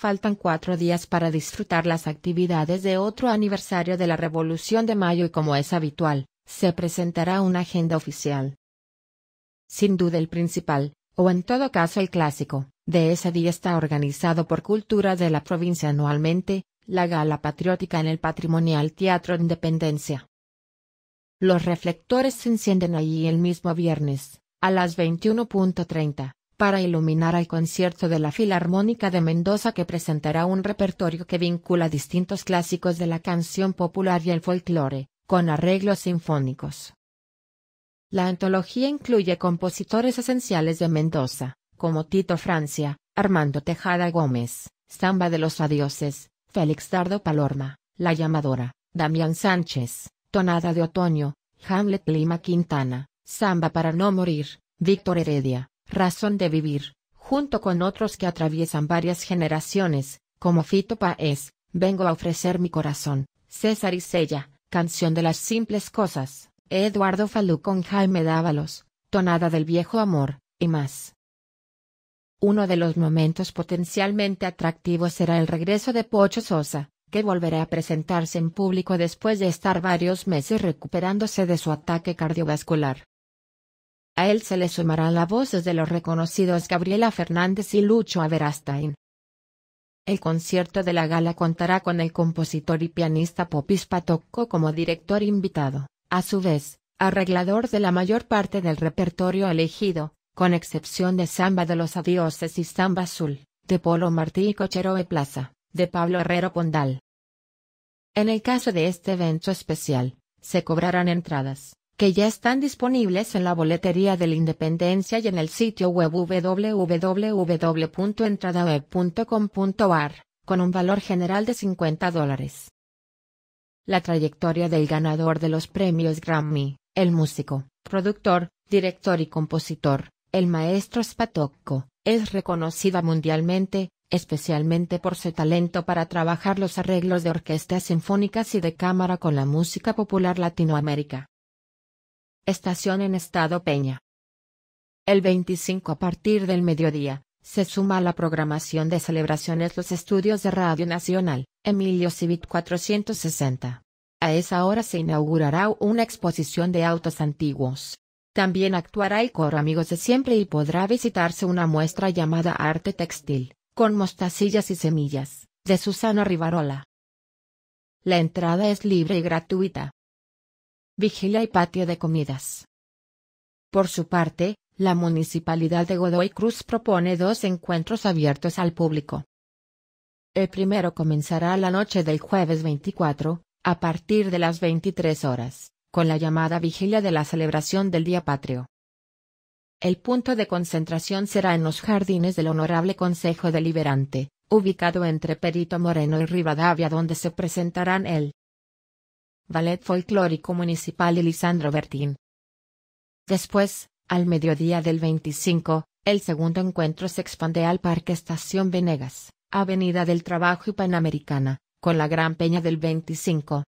faltan cuatro días para disfrutar las actividades de otro aniversario de la Revolución de Mayo y como es habitual, se presentará una agenda oficial. Sin duda el principal, o en todo caso el clásico, de ese día está organizado por Cultura de la provincia anualmente, la Gala Patriótica en el Patrimonial Teatro Independencia. Los reflectores se encienden allí el mismo viernes, a las 21.30, para iluminar al concierto de la Filarmónica de Mendoza que presentará un repertorio que vincula distintos clásicos de la canción popular y el folclore, con arreglos sinfónicos. La antología incluye compositores esenciales de Mendoza, como Tito Francia, Armando Tejada Gómez, Zamba de los Adioses, Félix Dardo Palorma, La Llamadora, Damián Sánchez, Tonada de Otoño, Hamlet Lima Quintana, Zamba para no morir, Víctor Heredia, Razón de Vivir, junto con otros que atraviesan varias generaciones, como Fito Paez, Vengo a ofrecer mi corazón, César y Sella, Canción de las Simples Cosas, Eduardo Falú con Jaime Dávalos, Tonada del Viejo Amor, y más. Uno de los momentos potencialmente atractivos será el regreso de Pocho Sosa, que volverá a presentarse en público después de estar varios meses recuperándose de su ataque cardiovascular. A él se le sumarán las voces de los reconocidos Gabriela Fernández y Lucho Averastain. El concierto de la gala contará con el compositor y pianista Popis Patocco como director invitado, a su vez, arreglador de la mayor parte del repertorio elegido, con excepción de Samba de los Adioses y Samba Azul, de Polo Martí y Cocheroe Plaza, de Pablo Herrero Pondal. En el caso de este evento especial, se cobrarán entradas, que ya están disponibles en la boletería de la Independencia y en el sitio web www.entradaweb.com.ar, con un valor general de 50 dólares. La trayectoria del ganador de los premios Grammy, el músico, productor, director y compositor, el maestro Spatocco, es reconocida mundialmente, especialmente por su talento para trabajar los arreglos de orquestas sinfónicas y de cámara con la música popular latinoamérica. Estación en estado Peña. El 25 a partir del mediodía, se suma a la programación de celebraciones los estudios de Radio Nacional, Emilio Civit 460. A esa hora se inaugurará una exposición de autos antiguos. También actuará el coro Amigos de Siempre y podrá visitarse una muestra llamada Arte Textil, con mostacillas y semillas, de Susana Rivarola. La entrada es libre y gratuita vigilia y patio de comidas. Por su parte, la Municipalidad de Godoy Cruz propone dos encuentros abiertos al público. El primero comenzará la noche del jueves 24, a partir de las 23 horas, con la llamada vigilia de la celebración del Día Patrio. El punto de concentración será en los jardines del Honorable Consejo Deliberante, ubicado entre Perito Moreno y Rivadavia donde se presentarán el Ballet Folclórico Municipal y Lisandro Bertín. Después, al mediodía del 25, el segundo encuentro se expande al Parque Estación Venegas, Avenida del Trabajo y Panamericana, con la Gran Peña del 25.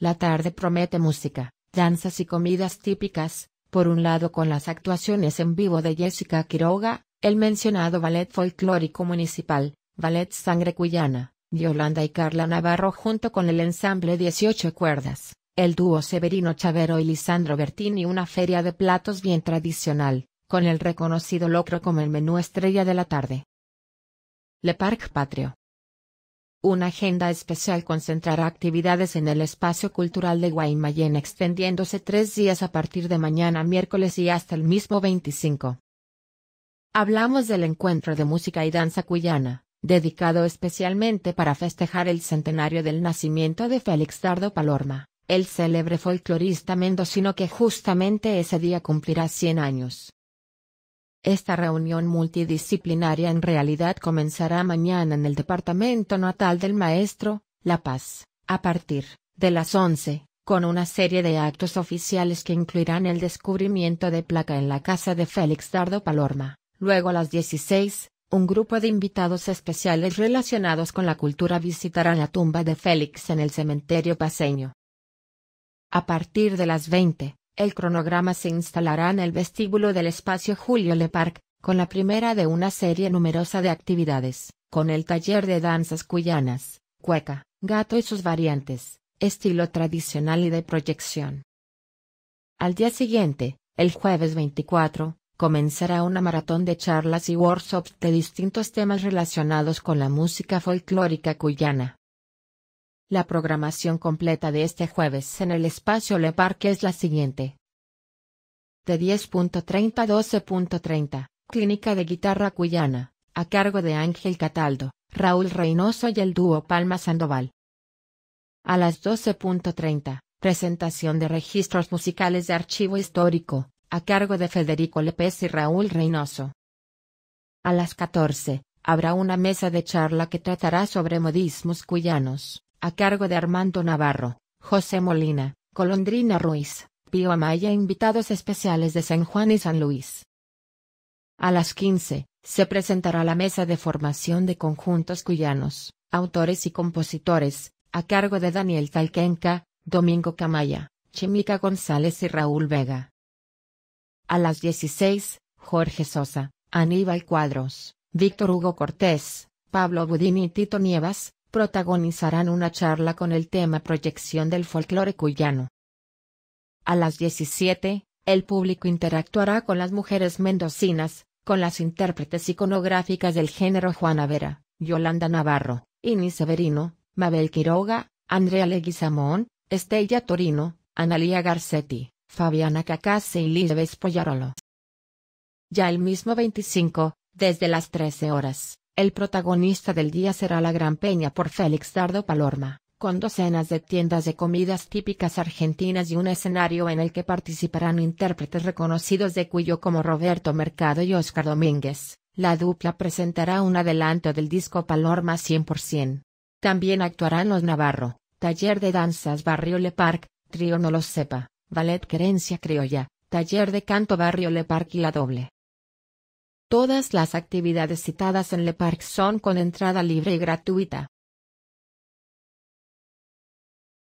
La tarde promete música, danzas y comidas típicas, por un lado con las actuaciones en vivo de Jessica Quiroga, el mencionado Ballet Folclórico Municipal, Ballet Sangre Cuyana, Yolanda y Carla Navarro junto con el ensamble 18 cuerdas, el dúo Severino Chavero y Lisandro Bertini una feria de platos bien tradicional, con el reconocido locro como el menú estrella de la tarde. Le Parc Patrio. Una agenda especial concentrará actividades en el espacio cultural de Guaymallén extendiéndose tres días a partir de mañana miércoles y hasta el mismo 25. Hablamos del encuentro de música y danza cuyana, dedicado especialmente para festejar el centenario del nacimiento de Félix Dardo Palorma, el célebre folclorista mendocino que justamente ese día cumplirá 100 años. Esta reunión multidisciplinaria en realidad comenzará mañana en el departamento natal del maestro, La Paz, a partir de las 11, con una serie de actos oficiales que incluirán el descubrimiento de placa en la casa de Félix Dardo Palorma, luego a las 16, un grupo de invitados especiales relacionados con la cultura visitarán la tumba de Félix en el cementerio paseño. A partir de las 20, el cronograma se instalará en el vestíbulo del espacio Julio Le Parc, con la primera de una serie numerosa de actividades, con el taller de danzas cuyanas, cueca, gato y sus variantes, estilo tradicional y de proyección. Al día siguiente, el jueves 24, comenzará una maratón de charlas y workshops de distintos temas relacionados con la música folclórica cuyana. La programación completa de este jueves en el espacio Le Parque es la siguiente. De 10.30 a 12.30, Clínica de Guitarra Cuyana, a cargo de Ángel Cataldo, Raúl Reynoso y el dúo Palma Sandoval. A las 12.30, presentación de registros musicales de archivo histórico, a cargo de Federico López y Raúl Reynoso. A las 14, habrá una mesa de charla que tratará sobre modismos cuyanos, a cargo de Armando Navarro, José Molina, Colondrina Ruiz, Pío Amaya e invitados especiales de San Juan y San Luis. A las 15, se presentará la mesa de formación de conjuntos cuyanos, autores y compositores, a cargo de Daniel Talquenca, Domingo Camaya, Chimica González y Raúl Vega. A las 16, Jorge Sosa, Aníbal Cuadros, Víctor Hugo Cortés, Pablo Budini y Tito Nievas, protagonizarán una charla con el tema Proyección del folclore cuyano. A las 17, el público interactuará con las mujeres mendocinas, con las intérpretes iconográficas del género Juana Vera, Yolanda Navarro, Ini Severino, Mabel Quiroga, Andrea Leguizamón, Estella Torino, Analia Garcetti, Fabiana Cacase y Lisbeth Pollarolo. Ya el mismo 25, desde las 13 horas, el protagonista del día será la Gran Peña por Félix Dardo Palorma, con docenas de tiendas de comidas típicas argentinas y un escenario en el que participarán intérpretes reconocidos de Cuyo como Roberto Mercado y Oscar Domínguez. La dupla presentará un adelanto del disco Palorma 100%. También actuarán los Navarro, Taller de Danzas Barrio Le Parc, Trío No Lo Sepa, Ballet Querencia Criolla, Taller de Canto Barrio Le Parc y La Doble. Todas las actividades citadas en Le Parc son con entrada libre y gratuita.